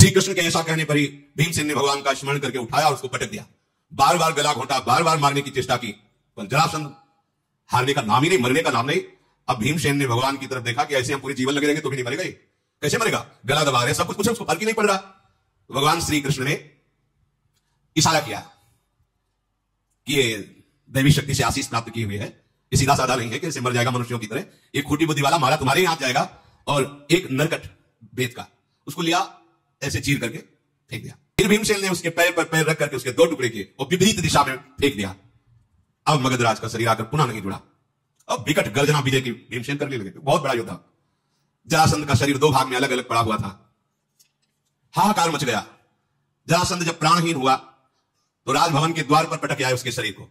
श्री कृष्ण के ऐसा कहने पर ही भीमसेन ने भगवान का स्मरण करके उठाया और उसको पटक दिया बार बार गला घोटा बार बार मारने की चेष्टा की पर जरासंध हारने का नाम ही नहीं मरने का नाम नहीं अब भीमसेन ने भगवान की तरफ देखा कि ऐसे हम पूरे जीवन लगे रहेंगे तो भी नहीं मरेगा कैसे मरेगा गला दबा रहे सब कुछ कुछ उसको फर्क ही नहीं पड़ रहा भगवान श्री कृष्ण ने इशारा किया कि ये दैवी शक्ति से आशीष प्राप्त की हुई है ये सीधा साधा नहीं है कि ऐसे मर जाएगा मनुष्यों की तरह एक खोटी बुद्धि वाला मारा तुम्हारे हाथ जाएगा और एक नरकट बेत का उसको लिया ऐसे चीर करके फेंक दिया फिर भीमसेन ने उसके पैर पर पैर रख करके उसके दो टुकड़े किए और विपरीत दिशा में फेंक दिया अब मगधराज का शरीर आकर पुनः नहीं जुड़ा अब विकट गर्जना विजय की भीमसेन करने लगे बहुत बड़ा योद्धा जरासंध का शरीर दो भाग में अलग अलग पड़ा हुआ था हाहाकार मच गया जरासंध जब प्राणहीन हुआ तो राजभवन के द्वार पर पटक आए उसके शरीर को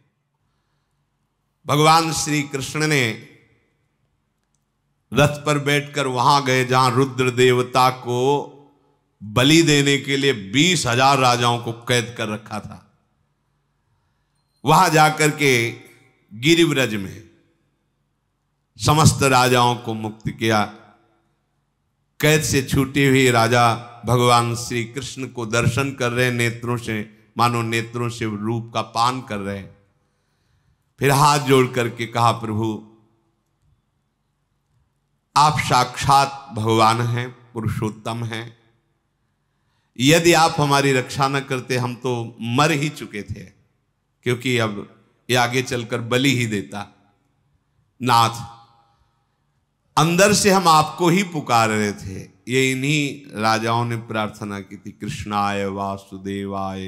भगवान श्री कृष्ण ने रथ पर बैठकर वहां गए जहां रुद्र देवता को बलि देने के लिए बीस हजार राजाओं को कैद कर रखा था वहां जाकर के गिरिव्रज में समस्त राजाओं को मुक्त किया कैद से छूटे हुए राजा भगवान श्री कृष्ण को दर्शन कर रहे नेत्रों से मानो नेत्रों से रूप का पान कर रहे फिर हाथ जोड़ करके कहा प्रभु आप साक्षात भगवान हैं पुरुषोत्तम हैं यदि आप हमारी रक्षा न करते हम तो मर ही चुके थे क्योंकि अब ये आगे चलकर बलि ही देता नाथ अंदर से हम आपको ही पुकार रहे थे ये इन्हीं राजाओं ने प्रार्थना की थी कृष्णाय वासुदेवाय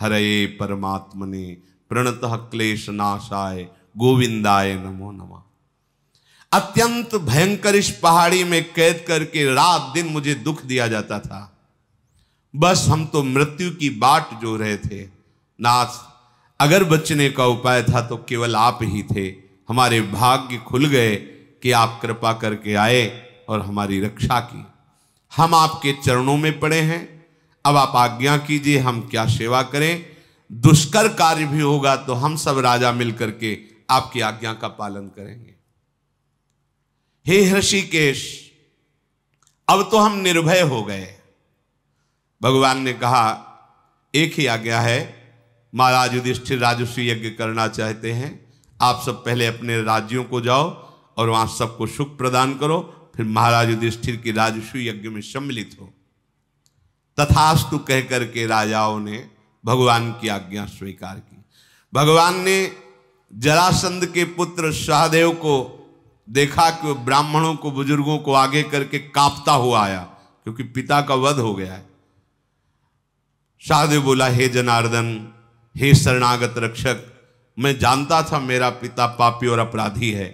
हरये परमात्मने प्रणत क्लेश नाशाय गोविंदाय नमो नमः अत्यंत भयंकर इस पहाड़ी में कैद करके रात दिन मुझे दुख दिया जाता था बस हम तो मृत्यु की बाट जो रहे थे नाथ अगर बचने का उपाय था तो केवल आप ही थे हमारे भाग्य खुल गए कि आप कृपा करके आए और हमारी रक्षा की हम आपके चरणों में पड़े हैं अब आप आज्ञा कीजिए हम क्या सेवा करें दुष्कर कार्य भी होगा तो हम सब राजा मिलकर के आपकी आज्ञा का पालन करेंगे हे ऋषिकेश अब तो हम निर्भय हो गए भगवान ने कहा एक ही आज्ञा है महाराज युधिष्ठिर राजस्वी यज्ञ करना चाहते हैं आप सब पहले अपने राज्यों को जाओ और वहाँ सबको सुख प्रदान करो फिर महाराज युधिष्ठिर की राजस्व यज्ञ में सम्मिलित हो तथास्तु कह करके राजाओं ने भगवान की आज्ञा स्वीकार की भगवान ने जरासंध के पुत्र सहदेव को देखा कि ब्राह्मणों को बुजुर्गों को आगे करके कांपता हुआ आया क्योंकि पिता का वध हो गया है शाहदेव बोला हे जनार्दन हे शरणागत रक्षक मैं जानता था मेरा पिता पापी और अपराधी है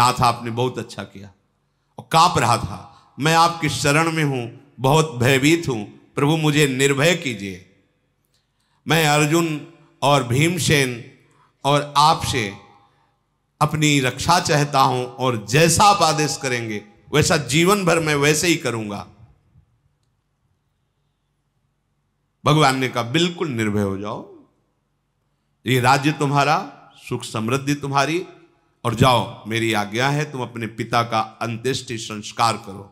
नाथ आपने बहुत अच्छा किया और कांप रहा था मैं आपकी शरण में हूं बहुत भयभीत हूं प्रभु मुझे निर्भय कीजिए मैं अर्जुन और भीमसेन और आपसे अपनी रक्षा चाहता हूं और जैसा आप आदेश करेंगे वैसा जीवन भर मैं वैसे ही करूंगा भगवान ने कहा बिल्कुल निर्भय हो जाओ ये राज्य तुम्हारा सुख समृद्धि तुम्हारी और जाओ मेरी आज्ञा है तुम अपने पिता का अंत्येष्टि संस्कार करो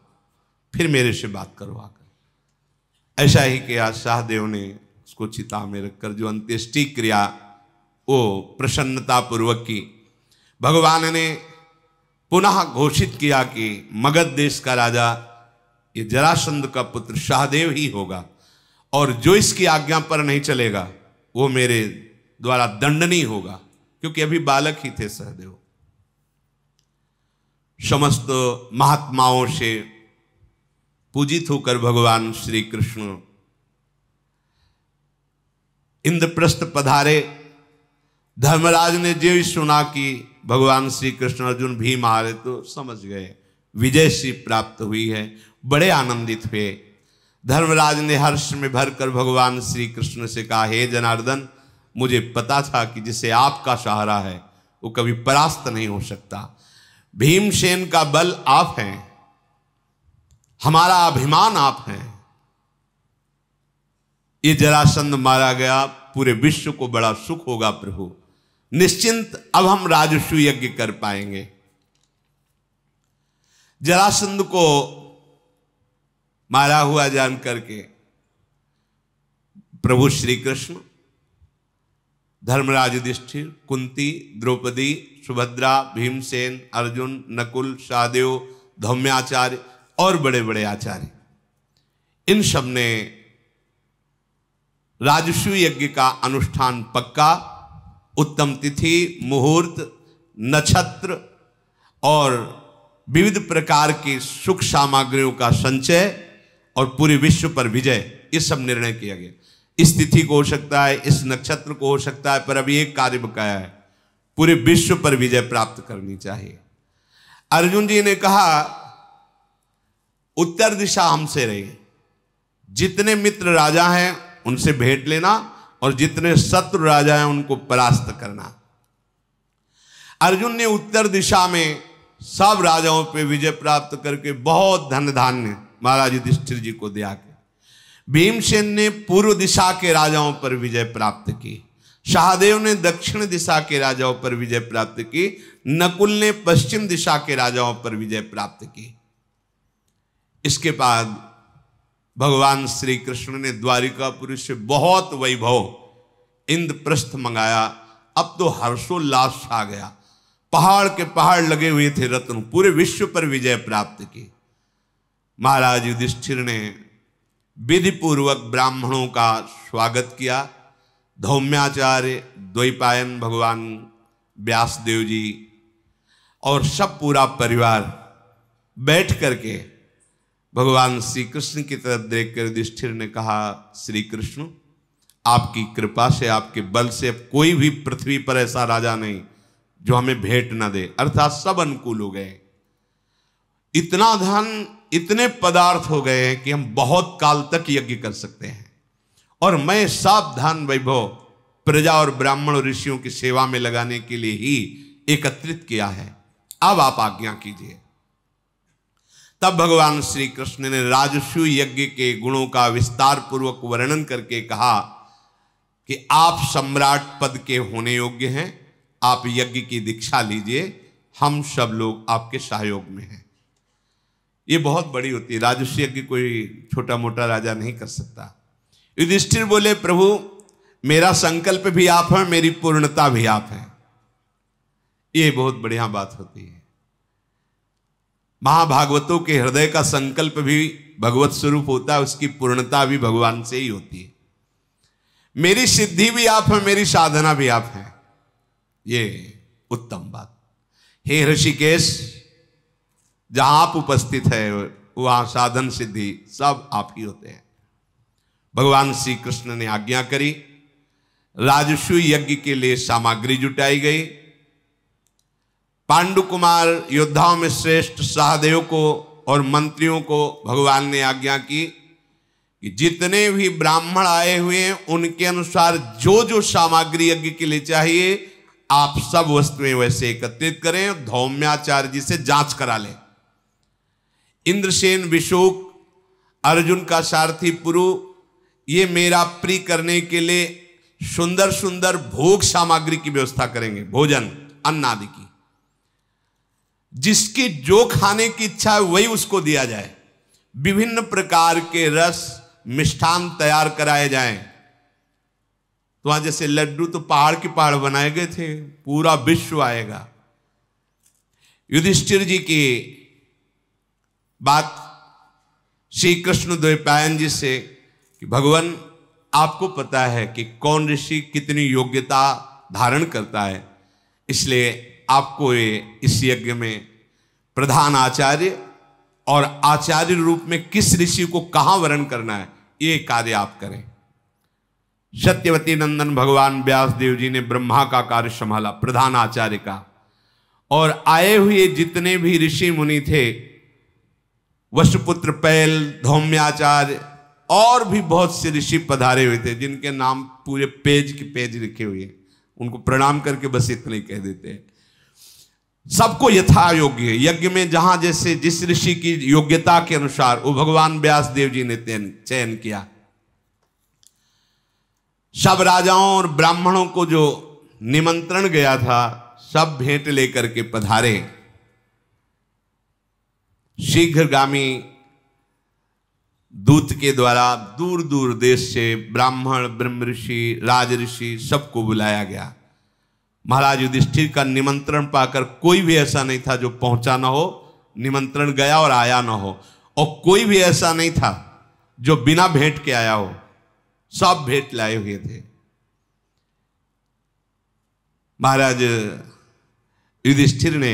फिर मेरे से बात करो आकर ऐसा ही किया शाहदेव ने उसको चिता में रखकर जो अंत्येष्टि क्रिया वो प्रसन्नतापूर्वक की भगवान ने पुनः घोषित किया कि मगध देश का राजा ये जरासंध का पुत्र शाहदेव ही होगा और जो इसकी आज्ञा पर नहीं चलेगा वो मेरे द्वारा दंडनीय होगा क्योंकि अभी बालक ही थे सहदेव समस्त महात्माओं से पूजित होकर भगवान श्री कृष्ण इंद्रप्रस्थ पधारे धर्मराज ने जो सुना कि भगवान श्री कृष्ण अर्जुन भीम आ रहे तो समझ गए विजय सी प्राप्त हुई है बड़े आनंदित हुए धर्मराज ने हर्ष में भरकर भगवान श्री कृष्ण से कहा हे जनार्दन मुझे पता था कि जिसे आपका सहारा है वो कभी परास्त नहीं हो सकता भीमसेन का बल आप हैं हमारा अभिमान आप हैं ये जरासंध मारा गया पूरे विश्व को बड़ा सुख होगा प्रभु निश्चिंत अब हम राजस्व यज्ञ कर पाएंगे जरासंध को मारा हुआ जान करके प्रभु श्री कृष्ण धर्मराज युधिष्ठिर कुंती द्रौपदी सुभद्रा भीमसेन अर्जुन नकुल सहदेव धौम्याचार्य और बड़े बड़े आचार्य इन सब ने राजस्व यज्ञ का अनुष्ठान पक्का उत्तम तिथि मुहूर्त नक्षत्र और विविध प्रकार की सुख सामग्रियों का संचय और पूरे विश्व पर विजय ये सब निर्णय किया गया इस तिथि को हो सकता है इस नक्षत्र को हो सकता है पर अभी एक कार्य बकाया है पूरे विश्व पर विजय प्राप्त करनी चाहिए अर्जुन जी ने कहा उत्तर दिशा हमसे रही जितने मित्र राजा हैं उनसे भेंट लेना और जितने शत्रु राजा हैं उनको परास्त करना अर्जुन ने उत्तर दिशा में सब राजाओं पे विजय प्राप्त करके बहुत धन धान्य महाराज युधिष्ठिर जी को दिया के भीमसेन ने पूर्व दिशा के राजाओं पर विजय प्राप्त की शाहदेव ने दक्षिण दिशा के राजाओं पर विजय प्राप्त की नकुल ने पश्चिम दिशा के राजाओं पर विजय प्राप्त की इसके बाद भगवान श्री कृष्ण ने पुरुष से बहुत वैभव इंद्रप्रस्थ मंगाया अब तो हर्षोल्लास आ गया पहाड़ के पहाड़ लगे हुए थे रत्न पूरे विश्व पर विजय प्राप्त की महाराज युधिष्ठिर ने विधि पूर्वक ब्राह्मणों का स्वागत किया धौम्याचार्य द्वैपायन भगवान व्यास देव जी और सब पूरा परिवार बैठ करके भगवान श्री कृष्ण की तरफ देख कर युधिष्ठिर ने कहा श्री कृष्ण आपकी कृपा से आपके बल से कोई भी पृथ्वी पर ऐसा राजा नहीं जो हमें भेंट ना दे अर्थात सब अनुकूल हो गए इतना धन इतने पदार्थ हो गए हैं कि हम बहुत काल तक यज्ञ कर सकते हैं और मैं सावधान वैभव प्रजा और ब्राह्मण और ऋषियों की सेवा में लगाने के लिए ही एकत्रित किया है अब आप आज्ञा कीजिए तब भगवान श्री कृष्ण ने राजस्व यज्ञ के गुणों का विस्तार पूर्वक वर्णन करके कहा कि आप सम्राट पद के होने योग्य हैं आप यज्ञ की दीक्षा लीजिए हम सब लोग आपके सहयोग में हैं ये बहुत बड़ी होती है राजस्व की कोई छोटा मोटा राजा नहीं कर सकता युधिष्ठिर बोले प्रभु मेरा संकल्प भी आप है मेरी पूर्णता भी आप है ये बहुत बढ़िया बात होती है महाभागवतों के हृदय का संकल्प भी भगवत स्वरूप होता है उसकी पूर्णता भी भगवान से ही होती है मेरी सिद्धि भी आप है मेरी साधना भी आप है ये उत्तम बात हे ऋषिकेश जहां आप उपस्थित हैं वहां साधन सिद्धि सब आप ही होते हैं भगवान श्री कृष्ण ने आज्ञा करी राजस्व यज्ञ के लिए सामग्री जुटाई गई पांडु कुमार योद्धाओं में श्रेष्ठ सहदेव को और मंत्रियों को भगवान ने आज्ञा की कि जितने भी ब्राह्मण आए हुए हैं उनके अनुसार जो जो सामग्री यज्ञ के लिए चाहिए आप सब वस्तुएं वैसे एकत्रित करें धौम्याचार्य जी से जांच करा लें इंद्रसेन विशोक अर्जुन का सारथी पुरु ये मेरा प्री करने के लिए सुंदर सुंदर भोग सामग्री की व्यवस्था करेंगे भोजन अन्न आदि की जिसकी जो खाने की इच्छा है वही उसको दिया जाए विभिन्न प्रकार के रस मिष्ठान तैयार कराए जाएं तो वहां जैसे लड्डू तो पहाड़ के पहाड़ बनाए गए थे पूरा विश्व आएगा युधिष्ठिर जी की बात श्री कृष्ण द्वैपायन जी से कि भगवान आपको पता है कि कौन ऋषि कितनी योग्यता धारण करता है इसलिए आपको ये इस यज्ञ में प्रधान आचार्य और आचार्य रूप में किस ऋषि को कहाँ वर्ण करना है ये कार्य आप करें सत्यवती नंदन भगवान व्यास देव जी ने ब्रह्मा का कार्य संभाला प्रधान आचार्य का और आए हुए जितने भी ऋषि मुनि थे वशुपुत्र पैल धौम्याचार्य और भी बहुत से ऋषि पधारे हुए थे जिनके नाम पूरे पेज के पेज लिखे हुए हैं उनको प्रणाम करके बस इतने कह देते हैं सबको यथा योग्य है यज्ञ में जहां जैसे जिस ऋषि की योग्यता के अनुसार वो भगवान व्यास देव जी ने चयन किया सब राजाओं और ब्राह्मणों को जो निमंत्रण गया था सब भेंट लेकर के पधारे शीघ्रगामी दूत के द्वारा दूर दूर देश से ब्राह्मण ब्रह्म ऋषि राज ऋषि सबको बुलाया गया महाराज युधिष्ठिर का निमंत्रण पाकर कोई भी ऐसा नहीं था जो पहुंचा ना हो निमंत्रण गया और आया ना हो और कोई भी ऐसा नहीं था जो बिना भेंट के आया हो सब भेंट लाए हुए थे महाराज युधिष्ठिर ने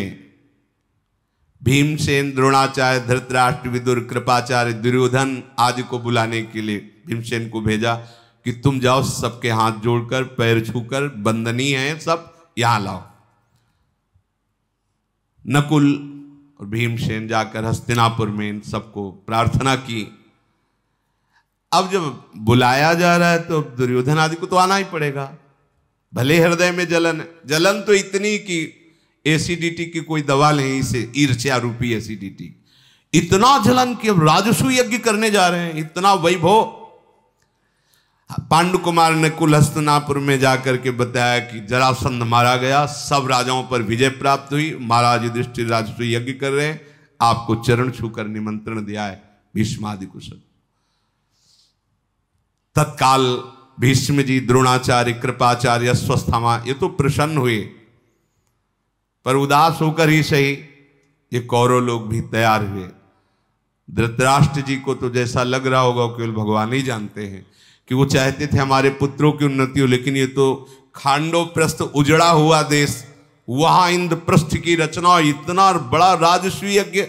भीमसेन द्रोणाचार्य धृतराष्ट्र विदुर कृपाचार्य दुर्योधन आदि को बुलाने के लिए भीमसेन को भेजा कि तुम जाओ सबके हाथ जोड़कर पैर छूकर बंदनीय है सब यहां लाओ नकुल और भीमसेन जाकर हस्तिनापुर में इन सबको प्रार्थना की अब जब बुलाया जा रहा है तो दुर्योधन आदि को तो आना ही पड़ेगा भले हृदय में जलन है जलन तो इतनी कि एसिडिटी की कोई दवा नहीं इसे ईर्ष्या रूपी एसिडिटी इतना जलन कि अब राजस्व यज्ञ करने जा रहे हैं इतना वैभव पांडु कुमार ने कुलहस्तनापुर में जाकर के बताया कि जरासंध मारा गया सब राजाओं पर विजय प्राप्त हुई महाराज दृष्टि राजस्व यज्ञ कर रहे हैं आपको चरण छूकर निमंत्रण दिया है भीष्मादि कुशल तत्काल भीष्म जी द्रोणाचार्य कृपाचार्य स्वस्थमा ये तो प्रसन्न हुए पर उदास होकर ही सही ये कौरव लोग भी तैयार हुए धृतराष्ट्र जी को तो जैसा लग रहा होगा केवल भगवान ही जानते हैं कि वो चाहते थे हमारे पुत्रों की उन्नति हो लेकिन ये तो खांडो प्रस्थ उजड़ा हुआ देश वहां इंद्रप्रस्थ की रचना इतना बड़ा राजस्वी यज्ञ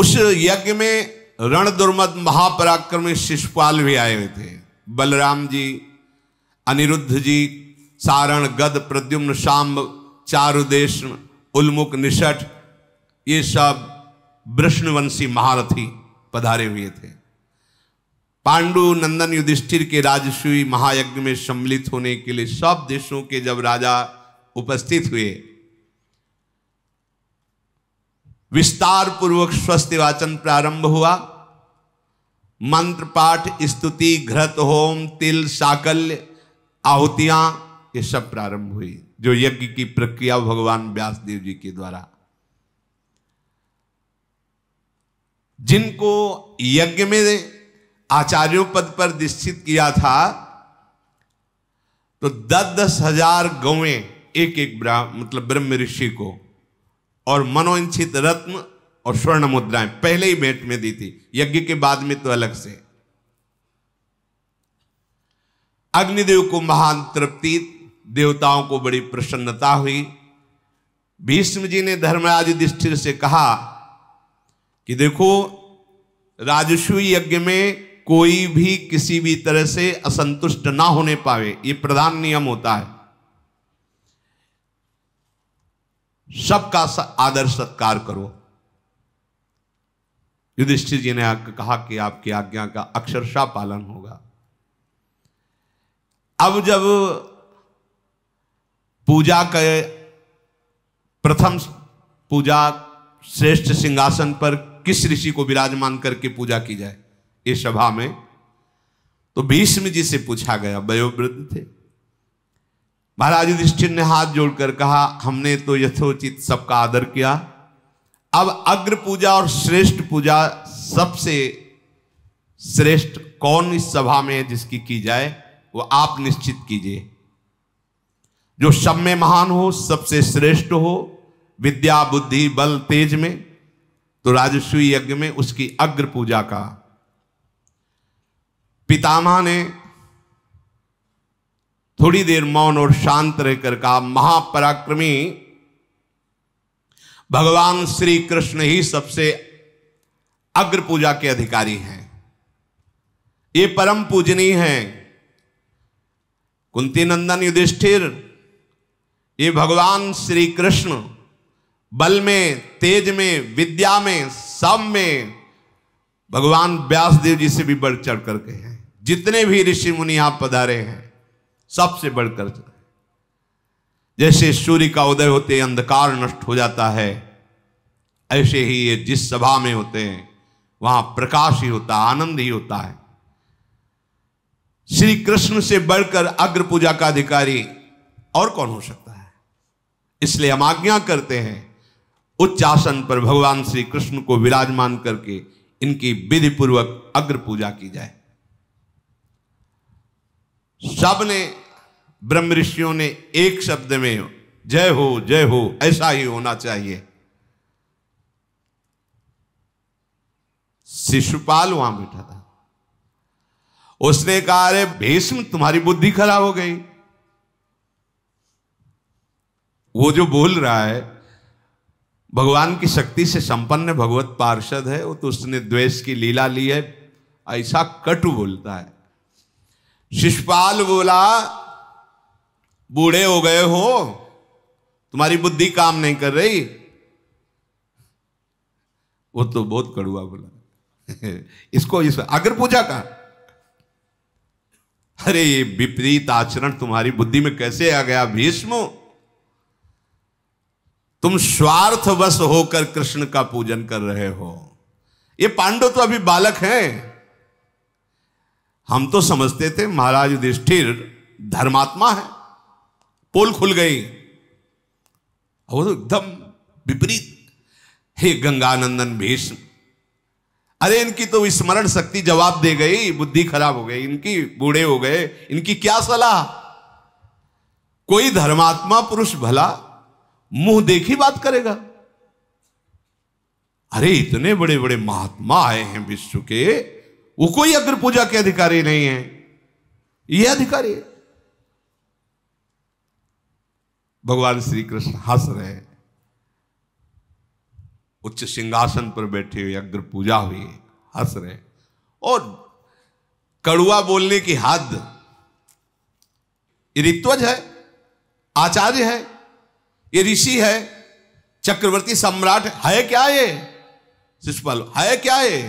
उस यज्ञ में रण दुर्मद महापराक्रमी शिशुपाल भी आए हुए थे बलराम जी अनिरुद्ध जी सारण गद प्रद्युम्न शाम चारुदेश उल्मुख निषठ ये सब वृष्णवंशी महारथी पधारे हुए थे पांडु नंदन युधिष्ठिर के राजस्वी महायज्ञ में सम्मिलित होने के लिए सब देशों के जब राजा उपस्थित हुए विस्तार पूर्वक स्वस्थ वाचन प्रारंभ हुआ मंत्र पाठ स्तुति घृत होम तिल साकल्य आहुतियां ये सब प्रारंभ हुई जो यज्ञ की प्रक्रिया भगवान व्यास देव जी के द्वारा जिनको यज्ञ में आचार्यों पद पर निश्चित किया था तो दस दस हजार गौ एक एक मतलब ब्रह्म ऋषि को और मनोइंछित रत्न और स्वर्ण मुद्राएं पहले ही भेंट में दी थी यज्ञ के बाद में तो अलग से अग्निदेव को महान तृप्ति देवताओं को बड़ी प्रसन्नता हुई भीष्म जी ने धर्मराज युधिष्ठिर से कहा कि देखो राजस्वी यज्ञ में कोई भी किसी भी तरह से असंतुष्ट ना होने पावे ये प्रधान नियम होता है सबका आदर सत्कार करो युधिष्ठिर जी ने कहा कि आपकी आज्ञा का अक्षरशा पालन होगा अब जब पूजा के प्रथम पूजा श्रेष्ठ सिंहासन पर किस ऋषि को विराजमान करके पूजा की जाए इस सभा में तो भीष्म जी से पूछा गया वयोवृद्ध थे महाराज युधिष्ठिर ने हाथ जोड़कर कहा हमने तो यथोचित सबका आदर किया अब अग्र पूजा और श्रेष्ठ पूजा सबसे श्रेष्ठ कौन इस सभा में जिसकी की जाए वो आप निश्चित कीजिए जो सब में महान हो सबसे श्रेष्ठ हो विद्या बुद्धि बल तेज में तो राजस्वी यज्ञ में उसकी अग्र पूजा का पितामह ने थोड़ी देर मौन और शांत रहकर कहा महापराक्रमी भगवान श्री कृष्ण ही सबसे अग्र पूजा के अधिकारी हैं ये परम पूजनीय हैं कुंती नंदन युधिष्ठिर ये भगवान श्री कृष्ण बल में तेज में विद्या में सब में भगवान व्यासदेव जी से भी बढ़ चढ़ करके हैं जितने भी ऋषि मुनि आप पधारे हैं सबसे बढ़कर जैसे सूर्य का उदय होते अंधकार नष्ट हो जाता है ऐसे ही ये जिस सभा में होते हैं वहां प्रकाश ही होता आनंद ही होता है श्री कृष्ण से बढ़कर अग्र पूजा का अधिकारी और कौन हो सकता इसलिए हम आज्ञा करते हैं उच्च आसन पर भगवान श्री कृष्ण को विराजमान करके इनकी विधि पूर्वक अग्र पूजा की जाए सब ने ब्रह्म ऋषियों ने एक शब्द में जय हो जय हो ऐसा ही होना चाहिए शिशुपाल वहां बैठा था उसने कहा अरे भीष्म तुम्हारी बुद्धि खराब हो गई वो जो बोल रहा है भगवान की शक्ति से संपन्न भगवत पार्षद है वो तो उसने द्वेष की लीला ली है ऐसा कटु बोलता है शिषपाल बोला बूढ़े हो गए हो तुम्हारी बुद्धि काम नहीं कर रही वो तो बहुत कड़ुआ बोला इसको इस अगर पूजा का अरे ये विपरीत आचरण तुम्हारी बुद्धि में कैसे आ गया भीष्म तुम स्वार्थवश होकर कृष्ण का पूजन कर रहे हो ये पांडव तो अभी बालक हैं हम तो समझते थे महाराज युधिष्ठिर धर्मात्मा है पोल खुल गई वो तो एकदम विपरीत हे गंगानंदन भीष्म अरे इनकी तो स्मरण शक्ति जवाब दे गई बुद्धि खराब हो गई इनकी बूढ़े हो गए इनकी क्या सलाह कोई धर्मात्मा पुरुष भला मुंह देखी बात करेगा अरे इतने बड़े बड़े महात्मा आए हैं विश्व के वो कोई अग्र पूजा के अधिकारी नहीं है ये अधिकारी है भगवान श्री कृष्ण हंस रहे हैं उच्च सिंहासन पर बैठे हुए अग्र पूजा हुई हंस रहे और कड़ुआ बोलने की हद ऋत्वज है आचार्य है ये ऋषि है चक्रवर्ती सम्राट है क्या ये शिष्यपाल है क्या ये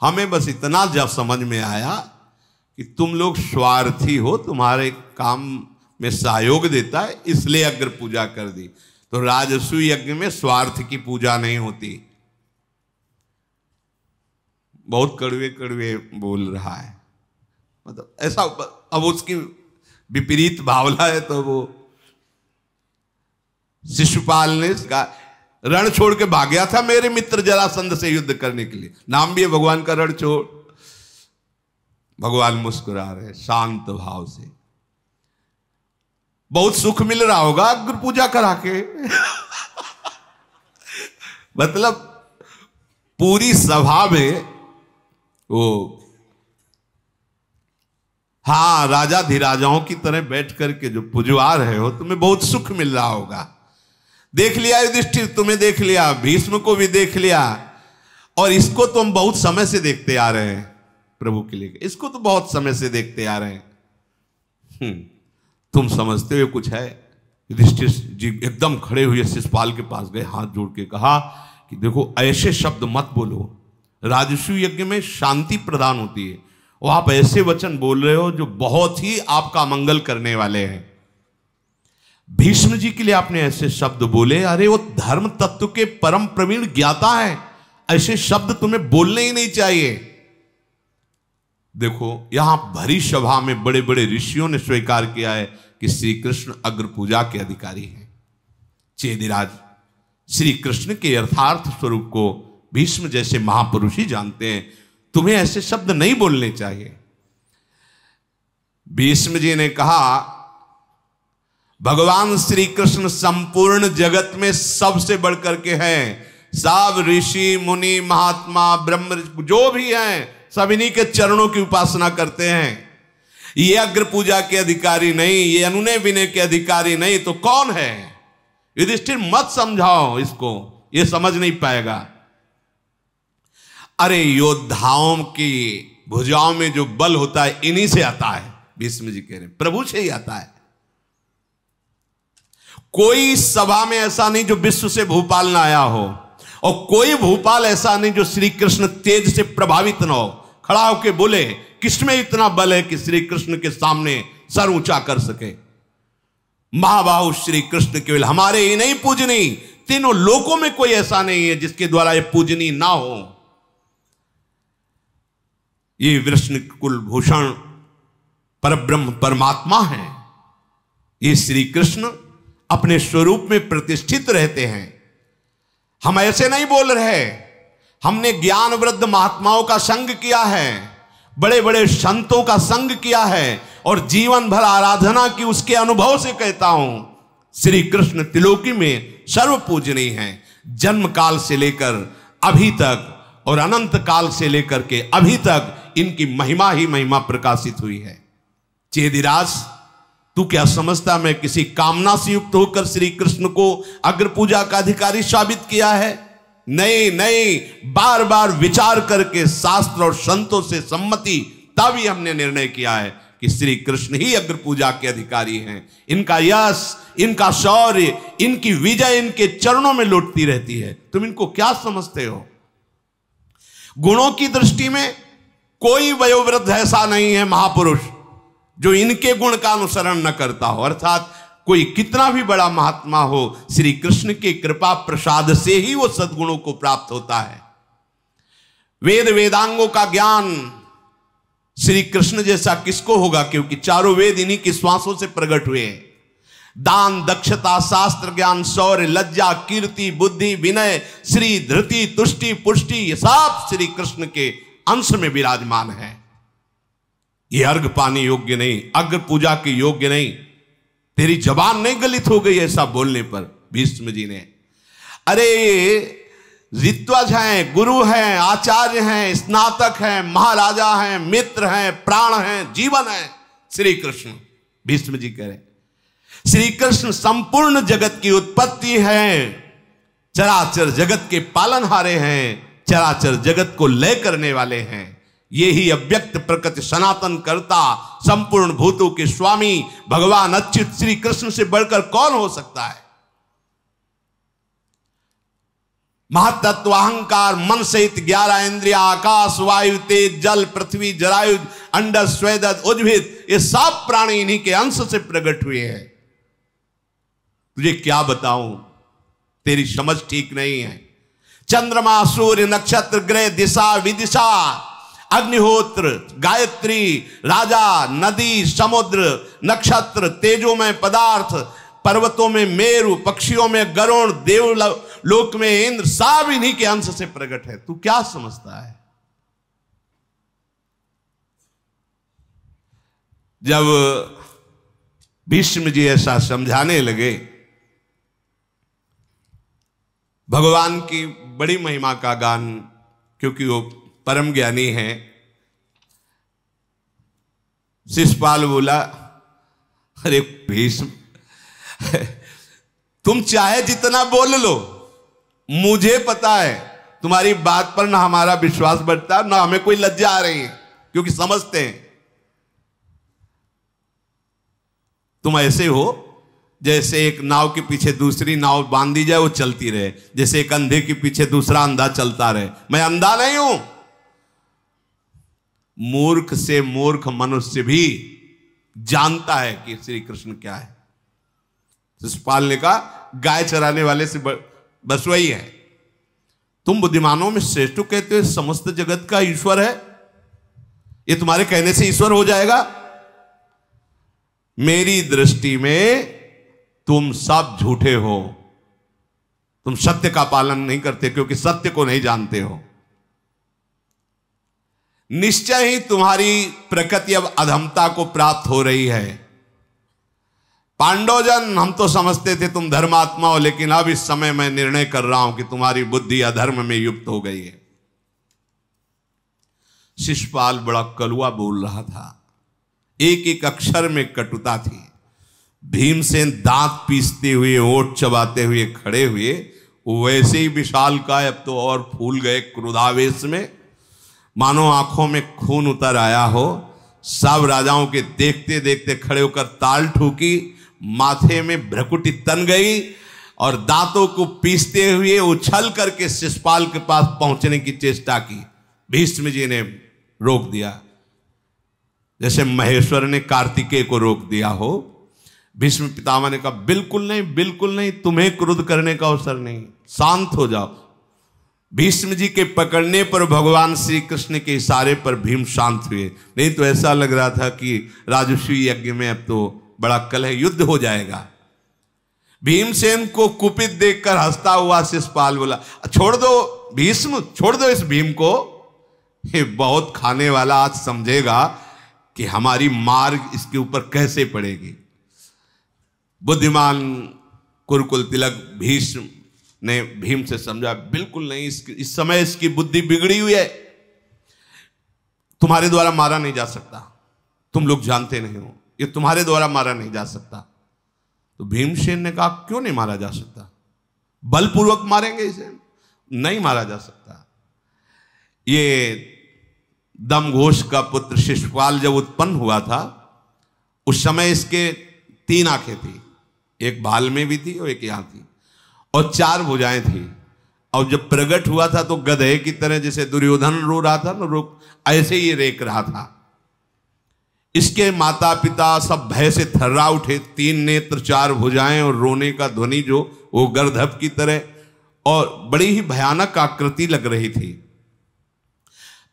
हमें बस इतना जब समझ में आया कि तुम लोग स्वार्थी हो तुम्हारे काम में सहयोग देता है इसलिए अग्र पूजा कर दी तो राजस्व यज्ञ में स्वार्थ की पूजा नहीं होती बहुत कड़वे कड़वे बोल रहा है मतलब ऐसा अब उसकी विपरीत भावना है तो वो शिशुपाल ने रण छोड़ के भाग्या था मेरे मित्र जरासंध से युद्ध करने के लिए नाम भी है भगवान का रण छोड़ भगवान मुस्कुरा रहे शांत भाव से बहुत सुख मिल रहा होगा अग्र पूजा करा के मतलब पूरी सभा में वो हाँ राजा धीराजाओं की तरह बैठ करके जो पुजवा रहे हो तुम्हें बहुत सुख मिल रहा होगा देख लिया युधिष्ठिर तुम्हें देख लिया भीष्म को भी देख लिया और इसको तुम तो बहुत समय से देखते आ रहे हैं प्रभु के लिए इसको तो बहुत समय से देखते आ रहे हैं हम्म। तुम समझते हो कुछ है युधिष्ठिर जी एकदम खड़े हुए शिषपाल के पास गए हाथ जोड़ के कहा कि देखो ऐसे शब्द मत बोलो राजस्व यज्ञ में शांति प्रदान होती है और आप ऐसे वचन बोल रहे हो जो बहुत ही आपका मंगल करने वाले हैं भीष्म जी के लिए आपने ऐसे शब्द बोले अरे वो धर्म तत्व के परम प्रवीण ज्ञाता है ऐसे शब्द तुम्हें बोलने ही नहीं चाहिए देखो यहां भरी सभा में बड़े बड़े ऋषियों ने स्वीकार किया है कि श्री कृष्ण अग्र पूजा के अधिकारी हैं चेदिराज श्री कृष्ण के यथार्थ स्वरूप को भीष्म जैसे महापुरुष ही जानते हैं तुम्हें ऐसे शब्द नहीं बोलने चाहिए भीष्म जी ने कहा भगवान श्री कृष्ण संपूर्ण जगत में सबसे बढ़ के हैं सब ऋषि मुनि महात्मा ब्रह्म जो भी हैं सब इन्हीं के चरणों की उपासना करते हैं ये अग्र पूजा के अधिकारी नहीं ये अनुनय विनय के अधिकारी नहीं तो कौन है युधिष्ठिर मत समझाओ इसको ये समझ नहीं पाएगा अरे योद्धाओं की भुजाओं में जो बल होता है इन्हीं से आता है भीष्म जी कह रहे प्रभु से ही आता है कोई सभा में ऐसा नहीं जो विश्व से भोपाल ना आया हो और कोई भोपाल ऐसा नहीं जो श्री कृष्ण तेज से प्रभावित ना हो खड़ा होकर बोले किसमें इतना बल है कि श्री कृष्ण के सामने सर ऊंचा कर सके महाबाहु श्री कृष्ण केवल हमारे ही नहीं पूजनी तीनों लोकों में कोई ऐसा नहीं है जिसके द्वारा ये पूजनी ना हो ये विष्णु कुलभूषण पर ब्रह्म परमात्मा है ये श्री कृष्ण अपने स्वरूप में प्रतिष्ठित रहते हैं हम ऐसे नहीं बोल रहे हमने ज्ञान वृद्ध महात्माओं का संग किया है बड़े बड़े संतों का संग किया है और जीवन भर आराधना की उसके अनुभव से कहता हूं श्री कृष्ण तिलोकी में सर्व पूजनीय है जन्म काल से लेकर अभी तक और अनंत काल से लेकर के अभी तक इनकी महिमा ही महिमा प्रकाशित हुई है चेदिराज तू क्या समझता मैं किसी कामना से युक्त होकर श्री कृष्ण को अग्र पूजा का अधिकारी साबित किया है नहीं नहीं बार बार विचार करके शास्त्र और संतों से सम्मति तभी हमने निर्णय किया है कि श्री कृष्ण ही अग्र पूजा के अधिकारी हैं इनका यश इनका शौर्य इनकी विजय इनके चरणों में लौटती रहती है तुम इनको क्या समझते हो गुणों की दृष्टि में कोई वयोवृद्ध ऐसा नहीं है महापुरुष जो इनके गुण का अनुसरण न करता हो अर्थात कोई कितना भी बड़ा महात्मा हो श्री कृष्ण के कृपा प्रसाद से ही वो सद्गुणों को प्राप्त होता है वेद वेदांगों का ज्ञान श्री कृष्ण जैसा किसको होगा क्योंकि चारों वेद इन्हीं के श्वासों से प्रकट हुए हैं दान दक्षता शास्त्र ज्ञान शौर्य लज्जा कीर्ति बुद्धि विनय श्री धृति तुष्टि पुष्टि ये सब श्री कृष्ण के अंश में विराजमान है ये अर्घ पाने योग्य नहीं अग्र पूजा के योग्य नहीं तेरी जबान नहीं गलित हो गई ऐसा बोलने पर भीष्म जी ने अरे ऋत्वज हैं गुरु हैं आचार्य हैं स्नातक हैं महाराजा हैं मित्र हैं प्राण हैं जीवन है श्री कृष्ण भीष्म जी कह रहे श्री कृष्ण संपूर्ण जगत की उत्पत्ति है चराचर जगत के पालनहारे हैं चराचर जगत को लय करने वाले हैं ये ही अव्यक्त प्रकृति सनातन करता संपूर्ण भूतों के स्वामी भगवान अच्युत श्री कृष्ण से बढ़कर कौन हो सकता है महातत्व अहंकार मन सहित ग्यारह इंद्रिया आकाश वायु तेज जल पृथ्वी जरायु अंडर स्वेद उद्भिद ये सब प्राणी इन्हीं के अंश से प्रकट हुए हैं तुझे क्या बताऊं तेरी समझ ठीक नहीं है चंद्रमा सूर्य नक्षत्र ग्रह दिशा विदिशा अग्निहोत्र गायत्री राजा नदी समुद्र नक्षत्र तेजों में पदार्थ पर्वतों में मेरु पक्षियों में गरुण देव लोक में इंद्र सब इन्हीं के अंश से प्रकट है तू क्या समझता है जब भीष्म जी ऐसा समझाने लगे भगवान की बड़ी महिमा का गान क्योंकि वो परम ज्ञानी हैं शिषपाल बोला अरे भीष्म तुम चाहे जितना बोल लो मुझे पता है तुम्हारी बात पर ना हमारा विश्वास बढ़ता ना हमें कोई लज्जा आ रही है क्योंकि समझते हैं तुम ऐसे हो जैसे एक नाव के पीछे दूसरी नाव बांध दी जाए वो चलती रहे जैसे एक अंधे के पीछे दूसरा अंधा चलता रहे मैं अंधा नहीं हूं मूर्ख से मूर्ख मनुष्य भी जानता है कि श्री कृष्ण क्या है शिशुपाल ने कहा गाय चराने वाले से बस वही है तुम बुद्धिमानों में श्रेष्ठ कहते हो समस्त जगत का ईश्वर है ये तुम्हारे कहने से ईश्वर हो जाएगा मेरी दृष्टि में तुम सब झूठे हो तुम सत्य का पालन नहीं करते क्योंकि सत्य को नहीं जानते हो निश्चय ही तुम्हारी प्रकृति अब अधमता को प्राप्त हो रही है पांडवजन हम तो समझते थे तुम धर्मात्मा हो लेकिन अब इस समय मैं निर्णय कर रहा हूं कि तुम्हारी बुद्धि अधर्म में युक्त हो गई है शिष्यपाल बड़ा कलुआ बोल रहा था एक एक अक्षर में कटुता थी भीमसेन दांत पीसते हुए ओट चबाते हुए खड़े हुए वैसे ही विशाल का अब तो और फूल गए क्रोधावेश में मानो आंखों में खून उतर आया हो सब राजाओं के देखते देखते खड़े होकर ताल ठूकी माथे में भ्रकुटी तन गई और दांतों को पीसते हुए उछल करके शिषपाल के पास पहुंचने की चेष्टा की भीष्म जी ने रोक दिया जैसे महेश्वर ने कार्तिकेय को रोक दिया हो भीष्म पितामह ने कहा बिल्कुल नहीं बिल्कुल नहीं तुम्हें क्रोध करने का अवसर नहीं शांत हो जाओ भीष्म जी के पकड़ने पर भगवान श्री कृष्ण के इशारे पर भीम शांत हुए नहीं तो ऐसा लग रहा था कि राजस्वी यज्ञ में अब तो बड़ा कलह युद्ध हो जाएगा भीमसेन को कुपित देखकर हंसता हुआ शिषपाल बोला छोड़ दो भीष्म छोड़ दो इस भीम को ये बहुत खाने वाला आज समझेगा कि हमारी मार्ग इसके ऊपर कैसे पड़ेगी बुद्धिमान कुरकुल तिलक भीष्म ने भीम से समझा बिल्कुल नहीं इस, इस समय इसकी बुद्धि बिगड़ी हुई है तुम्हारे द्वारा मारा नहीं जा सकता तुम लोग जानते नहीं हो ये तुम्हारे द्वारा मारा नहीं जा सकता तो भीमसेन ने कहा क्यों नहीं मारा जा सकता बलपूर्वक मारेंगे इसे नहीं मारा जा सकता ये दमघोष का पुत्र शिष्यपाल जब उत्पन्न हुआ था उस समय इसके तीन आंखें थी एक बाल में भी थी और एक यहां थी और चार भुजाएं थी और जब प्रकट हुआ था तो गधे की तरह जैसे दुर्योधन रो रहा था ना रो ऐसे ही रेख रहा था इसके माता पिता सब भय से थर्रा उठे तीन नेत्र चार भुजाएं और रोने का ध्वनि जो वो गर्धप की तरह और बड़ी ही भयानक आकृति लग रही थी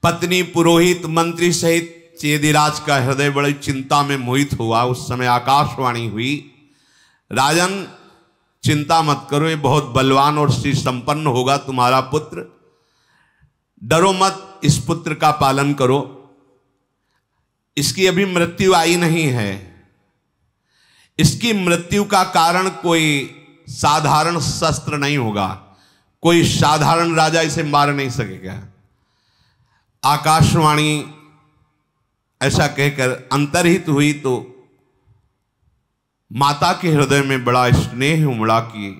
पत्नी पुरोहित मंत्री सहित चेदिराज का हृदय बड़ी चिंता में मोहित हुआ उस समय आकाशवाणी हुई राजन चिंता मत करो ये बहुत बलवान और श्री संपन्न होगा तुम्हारा पुत्र डरो मत इस पुत्र का पालन करो इसकी अभी मृत्यु आई नहीं है इसकी मृत्यु का कारण कोई साधारण शस्त्र नहीं होगा कोई साधारण राजा इसे मार नहीं सकेगा आकाशवाणी ऐसा कहकर अंतरहित हुई तो माता के हृदय में बड़ा स्नेह उमड़ा कि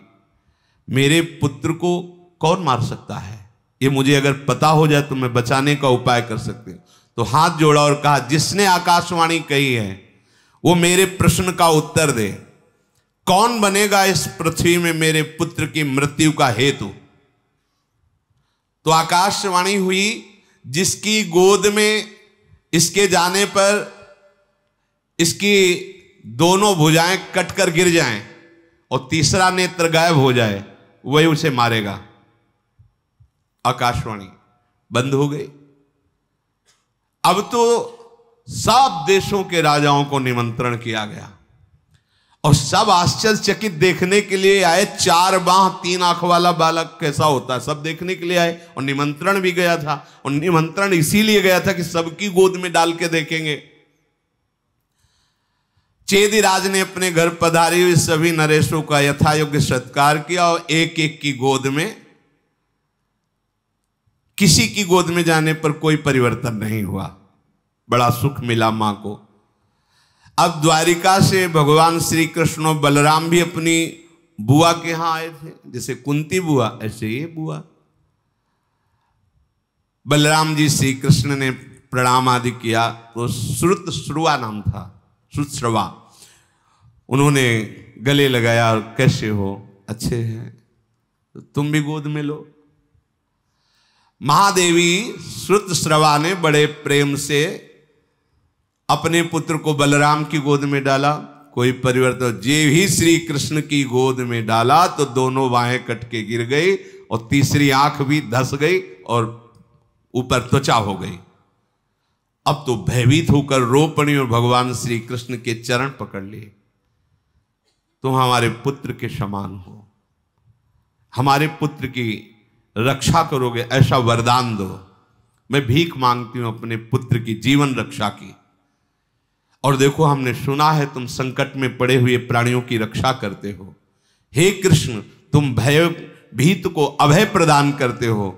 मेरे पुत्र को कौन मार सकता है ये मुझे अगर पता हो जाए तो मैं बचाने का उपाय कर सकती हैं तो हाथ जोड़ा और कहा जिसने आकाशवाणी कही है वो मेरे प्रश्न का उत्तर दे कौन बनेगा इस पृथ्वी में मेरे पुत्र की मृत्यु का हेतु तो आकाशवाणी हुई जिसकी गोद में इसके जाने पर इसकी दोनों भुजाएं कटकर गिर जाएं और तीसरा नेत्र गायब हो जाए वही उसे मारेगा आकाशवाणी बंद हो गई अब तो सब देशों के राजाओं को निमंत्रण किया गया और सब आश्चर्यचकित देखने के लिए आए चार बाह तीन आंख वाला बालक कैसा होता है सब देखने के लिए आए और निमंत्रण भी गया था और निमंत्रण इसीलिए गया था कि सबकी गोद में डाल के देखेंगे चेदी राज ने अपने घर पधारी हुई सभी नरेशों का यथायोग्य सत्कार किया और एक एक की गोद में किसी की गोद में जाने पर कोई परिवर्तन नहीं हुआ बड़ा सुख मिला मां को अब द्वारिका से भगवान श्री कृष्ण और बलराम भी अपनी बुआ के यहां आए थे जैसे कुंती बुआ ऐसे ये बुआ बलराम जी श्री कृष्ण ने प्रणाम आदि किया तो श्रुत श्रुआ नाम था सुश्रवा उन्होंने गले लगाया और कैसे हो अच्छे हैं तो तुम भी गोद में लो महादेवी श्रवा ने बड़े प्रेम से अपने पुत्र को बलराम की गोद में डाला कोई परिवर्तन जे ही श्री कृष्ण की गोद में डाला तो दोनों बाहें कट के गिर गई और तीसरी आंख भी धस गई और ऊपर त्वचा हो गई अब तो भयभीत होकर रो पड़ी और भगवान श्री कृष्ण के चरण पकड़ लिए तुम तो हमारे पुत्र के समान हो हमारे पुत्र की रक्षा करोगे ऐसा वरदान दो मैं भीख मांगती हूं अपने पुत्र की जीवन रक्षा की और देखो हमने सुना है तुम संकट में पड़े हुए प्राणियों की रक्षा करते हो हे कृष्ण तुम भय भीत को अभय प्रदान करते हो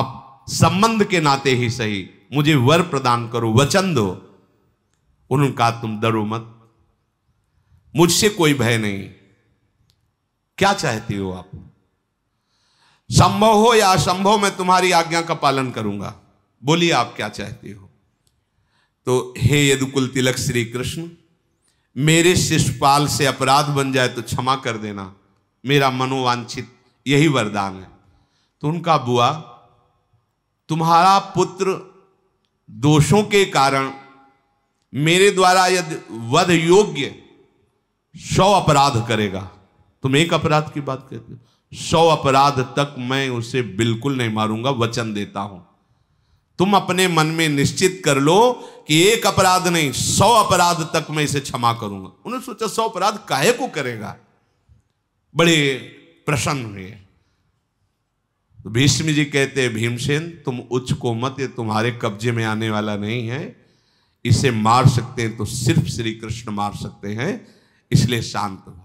आप संबंध के नाते ही सही मुझे वर प्रदान करो वचन दो उन्होंने कहा तुम डरो मत मुझसे कोई भय नहीं क्या चाहते हो आप संभव हो या असंभव मैं तुम्हारी आज्ञा का पालन करूंगा बोलिए आप क्या चाहते हो तो हे यदुकुल तिलक श्री कृष्ण मेरे शिष्यपाल से अपराध बन जाए तो क्षमा कर देना मेरा मनोवांछित यही वरदान है तो उनका बुआ तुम्हारा पुत्र दोषों के कारण मेरे द्वारा यदि वध योग्य सौ अपराध करेगा तुम एक अपराध की बात करते हो सौ अपराध तक मैं उसे बिल्कुल नहीं मारूंगा वचन देता हूं तुम अपने मन में निश्चित कर लो कि एक अपराध नहीं सौ अपराध तक मैं इसे क्षमा करूंगा उन्होंने सोचा सौ अपराध काहे को करेगा बड़े प्रसन्न हुए तो भीष्म जी कहते हैं भीमसेन तुम उच्च को मत ये तुम्हारे कब्जे में आने वाला नहीं है इसे मार सकते हैं तो सिर्फ श्री कृष्ण मार सकते हैं इसलिए शांत हो